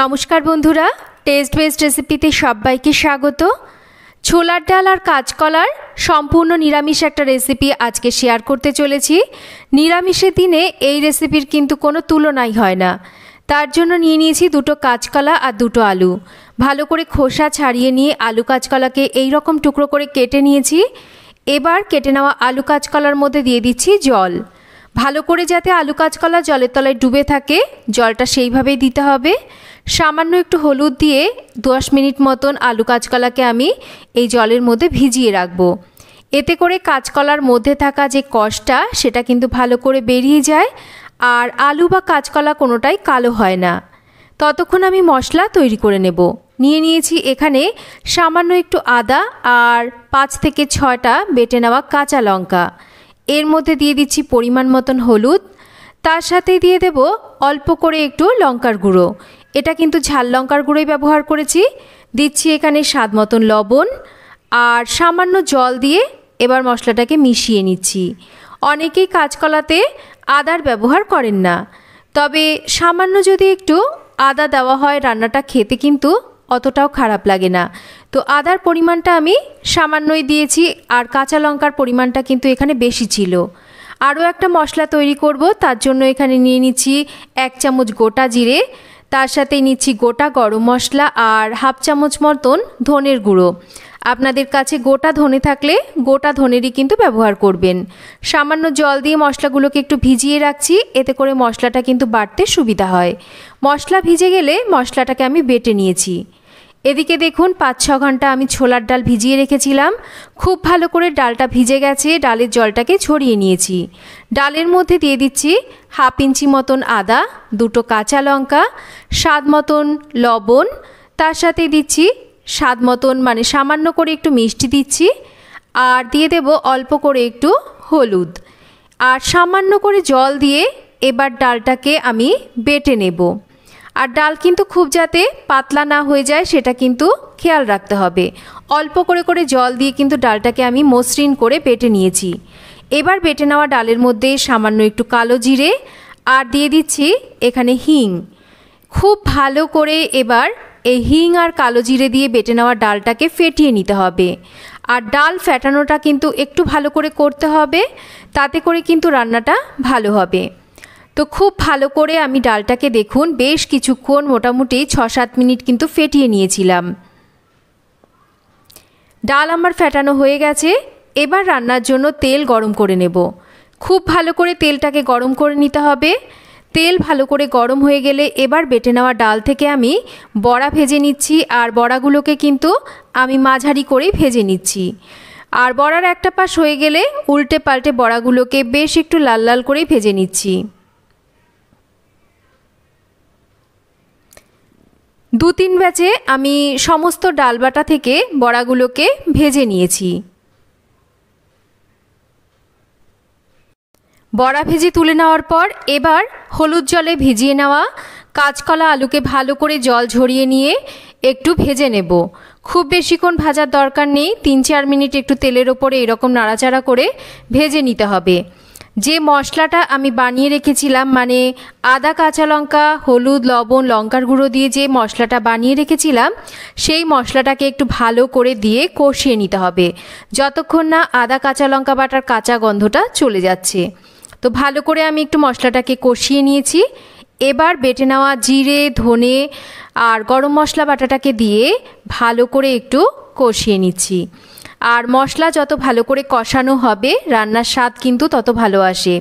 নমস্কার বন্ধুরা test best রেসিপিতে সবাইকে স্বাগত ছোলার ডাল আর কাঁচকলার সম্পূর্ণ নিরামিষ একটা রেসিপি আজকে শেয়ার করতে চলেছি নিরামিষের দিনে এই রেসিপির কিন্তু কোনো তুলনাই হয় না তার জন্য নিয়ে নিয়েছি দুটো কাঁচকলা আর দুটো আলু ভালো করে খোসা ছাড়িয়ে নিয়ে আলু কাঁচকলাকে এই রকম টুকরো করে কেটে নিয়েছি এবার কেটে নেওয়া আলু কাঁচকলার মধ্যে দিয়ে দিচ্ছি জল ভালো করে যাতে আলু কাঁচকলা জলের তলায় ডুবে থাকে জলটা সেইভাবেই দিতে হবে সামান্য একটু হলুদ দিয়ে দশ মিনিট মতন আলু কাঁচকলাকে আমি এই জলের মধ্যে ভিজিয়ে রাখবো এতে করে কাঁচকলার মধ্যে থাকা যে কষটা সেটা কিন্তু ভালো করে বেরিয়ে যায় আর আলু বা কাঁচকলা কোনোটাই কালো হয় না ততক্ষণ আমি মশলা তৈরি করে নেব নিয়ে নিয়েছি এখানে সামান্য একটু আদা আর পাঁচ থেকে ছটা বেটে নেওয়া কাঁচা লঙ্কা এর মধ্যে দিয়ে দিচ্ছি পরিমাণ মতন হলুদ তার সাথে দিয়ে দেব অল্প করে একটু লঙ্কার গুঁড়ো এটা কিন্তু ঝাল লঙ্কার গুঁড়োই ব্যবহার করেছি দিচ্ছি এখানে স্বাদ মতন লবণ আর সামান্য জল দিয়ে এবার মশলাটাকে মিশিয়ে নিচ্ছি অনেকেই কাঁচকলাতে আদার ব্যবহার করেন না তবে সামান্য যদি একটু আদা দেওয়া হয় রান্নাটা খেতে কিন্তু অতটাও খারাপ লাগে না তো আদার পরিমাণটা আমি সামান্যই দিয়েছি আর কাঁচা লঙ্কার পরিমাণটা কিন্তু এখানে বেশি ছিল আরও একটা মশলা তৈরি করব তার জন্য এখানে নিয়ে নিচ্ছি এক চামচ গোটা জিরে তার সাথে নিচ্ছি গোটা গরম মশলা আর হাফ চামচ মতন ধনের গুঁড়ো আপনাদের কাছে গোটা ধনে থাকলে গোটা ধনেরই কিন্তু ব্যবহার করবেন সামান্য জল দিয়ে মশলাগুলোকে একটু ভিজিয়ে রাখছি এতে করে মশলাটা কিন্তু বাড়তে সুবিধা হয় মশলা ভিজে গেলে মশলাটাকে আমি বেটে নিয়েছি এদিকে দেখুন পাঁচ ছ ঘন্টা আমি ছোলার ডাল ভিজিয়ে রেখেছিলাম খুব ভালো করে ডালটা ভিজে গেছে ডালের জলটাকে ছড়িয়ে নিয়েছি ডালের মধ্যে দিয়ে দিচ্ছি হাফ ইঞ্চি মতন আদা দুটো কাঁচা লঙ্কা স্বাদ মতন লবণ তার সাথে দিচ্ছি স্বাদ মতন মানে সামান্য করে একটু মিষ্টি দিচ্ছি আর দিয়ে দেব অল্প করে একটু হলুদ আর সামান্য করে জল দিয়ে এবার ডালটাকে আমি বেটে নেবো আর ডাল কিন্তু খুব যাতে পাতলা না হয়ে যায় সেটা কিন্তু খেয়াল রাখতে হবে অল্প করে করে জল দিয়ে কিন্তু ডালটাকে আমি মসৃণ করে বেটে নিয়েছি এবার বেটে নেওয়া ডালের মধ্যে সামান্য একটু কালো জিরে আর দিয়ে দিচ্ছি এখানে হিং খুব ভালো করে এবার এই হিং আর কালো জিরে দিয়ে বেটে নেওয়া ডালটাকে ফেটিয়ে নিতে হবে আর ডাল ফেটানোটা কিন্তু একটু ভালো করে করতে হবে তাতে করে কিন্তু রান্নাটা ভালো হবে তো খুব ভালো করে আমি ডালটাকে দেখুন বেশ কিছুক্ষণ মোটামুটি ছ সাত মিনিট কিন্তু ফেটিয়ে নিয়েছিলাম ডাল আমার ফেটানো হয়ে গেছে এবার রান্নার জন্য তেল গরম করে নেব খুব ভালো করে তেলটাকে গরম করে নিতে হবে তেল ভালো করে গরম হয়ে গেলে এবার বেটে নেওয়া ডাল থেকে আমি বড়া ভেজে নিচ্ছি আর বড়াগুলোকে কিন্তু আমি মাঝারি করেই ভেজে নিচ্ছি আর বড়ার একটা পাশ হয়ে গেলে উল্টে পাল্টে বড়াগুলোকে বেশ একটু লাল লাল করেই ভেজে নিচ্ছি দু তিন ব্যাচে আমি সমস্ত ডালবাটা থেকে বড়াগুলোকে ভেজে নিয়েছি বড়া ভেজে তুলে নেওয়ার পর এবার হলুদ জলে ভিজিয়ে নেওয়া কাঁচকলা আলুকে ভালো করে জল ঝরিয়ে নিয়ে একটু ভেজে নেব খুব বেশিক্ষণ ভাজার দরকার নেই তিন চার মিনিট একটু তেলের ওপরে এরকম নাড়াচাড়া করে ভেজে নিতে হবে যে মশলাটা আমি বানিয়ে রেখেছিলাম মানে আদা কাঁচা লঙ্কা হলুদ লবণ লঙ্কার গুঁড়ো দিয়ে যে মশলাটা বানিয়ে রেখেছিলাম সেই মশলাটাকে একটু ভালো করে দিয়ে কষিয়ে নিতে হবে যতক্ষণ না আদা কাঁচা লঙ্কা বাটার কাঁচা গন্ধটা চলে যাচ্ছে তো ভালো করে আমি একটু মশলাটাকে কষিয়ে নিয়েছি এবার বেটে নেওয়া জিরে ধনে আর গরম মশলা বাটাটাকে দিয়ে ভালো করে একটু কষিয়ে নিচ্ছি আর মশলা যত ভালো করে কষানো হবে রান্নার স্বাদ কিন্তু তত ভালো আসে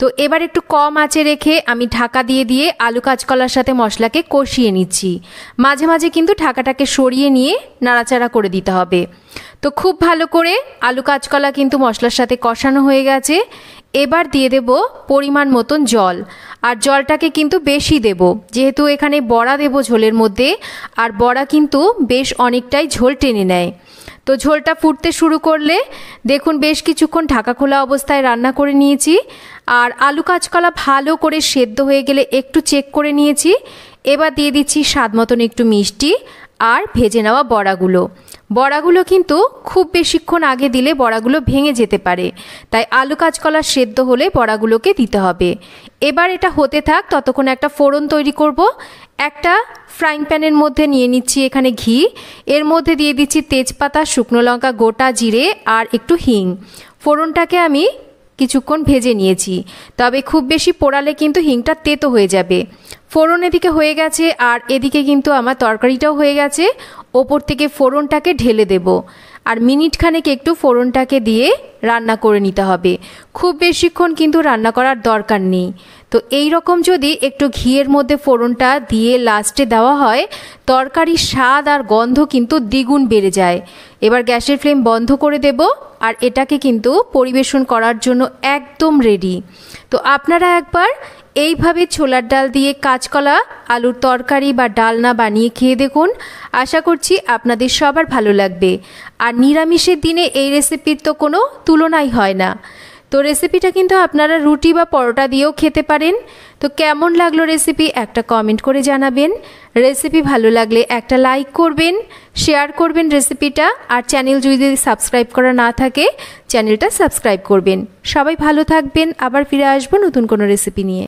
তো এবার একটু কম আঁচে রেখে আমি ঢাকা দিয়ে দিয়ে আলু কাঁচকলার সাথে মশলাকে কষিয়ে নিচ্ছি মাঝে মাঝে কিন্তু ঢাকাটাকে সরিয়ে নিয়ে নাড়াচাড়া করে দিতে হবে তো খুব ভালো করে আলু কাঁচকলা কিন্তু মশলার সাথে কষানো হয়ে গেছে এবার দিয়ে দেব পরিমাণ মতন জল আর জলটাকে কিন্তু বেশি দেব যেহেতু এখানে বড়া দেব ঝোলের মধ্যে আর বড়া কিন্তু বেশ অনেকটাই ঝোল টেনে নেয় তো ঝোলটা ফুটতে শুরু করলে দেখুন বেশ কিছুক্ষণ ঢাকা খোলা অবস্থায় রান্না করে নিয়েছি আর আলু কাঁচকলা ভালো করে সেদ্ধ হয়ে গেলে একটু চেক করে নিয়েছি এবার দিয়ে দিচ্ছি স্বাদ মতন একটু মিষ্টি আর ভেজে নেওয়া বড়াগুলো বড়াগুলো কিন্তু খুব বেশিক্ষণ আগে দিলে বড়াগুলো ভেঙে যেতে পারে তাই আলু কাঁচকলা সেদ্ধ হলে বড়াগুলোকে দিতে হবে এবার এটা হতে থাক ততক্ষণ একটা ফোড়ন তৈরি করব একটা ফ্রাইং প্যানের মধ্যে নিয়ে নিচ্ছি এখানে ঘি এর মধ্যে দিয়ে দিচ্ছি তেজপাতা শুকনো লঙ্কা গোটা জিরে আর একটু হিং ফোড়নটাকে আমি কিছুক্ষণ ভেজে নিয়েছি তবে খুব বেশি পোড়ালে কিন্তু হিংটা তেতো হয়ে যাবে ফোড়ন এদিকে হয়ে গেছে আর এদিকে কিন্তু আমার তরকারিটাও হয়ে গেছে ওপর থেকে ফোড়নটাকে ঢেলে দেব আর মিনিটখানেক একটু ফোড়নটাকে দিয়ে রান্না করে নিতে হবে খুব বেশিক্ষণ কিন্তু রান্না করার দরকার নেই তো এই রকম যদি একটু ঘিয়ের মধ্যে ফোড়নটা দিয়ে লাস্টে দেওয়া হয় তরকারির স্বাদ আর গন্ধ কিন্তু দ্বিগুণ বেড়ে যায় এবার গ্যাসের ফ্লেম বন্ধ করে দেব আর এটাকে কিন্তু পরিবেশন করার জন্য একদম রেডি তো আপনারা একবার এইভাবে ছোলার ডাল দিয়ে কাঁচকলা আলুর তরকারি বা ডালনা বানিয়ে খেয়ে দেখুন আশা করছি আপনাদের সবার ভালো লাগবে আর নিরামিষের দিনে এই রেসিপির তো কোনো তুলনাই হয় না তো রেসিপিটা কিন্তু আপনারা রুটি বা পরোটা দিয়েও খেতে পারেন তো কেমন লাগলো রেসিপি একটা কমেন্ট করে জানাবেন রেসিপি ভালো লাগলে একটা লাইক করবেন শেয়ার করবেন রেসিপিটা আর চ্যানেল যদি সাবস্ক্রাইব করা না থাকে চ্যানেলটা সাবস্ক্রাইব করবেন সবাই ভালো থাকবেন আবার ফিরে আসবো নতুন কোনো রেসিপি নিয়ে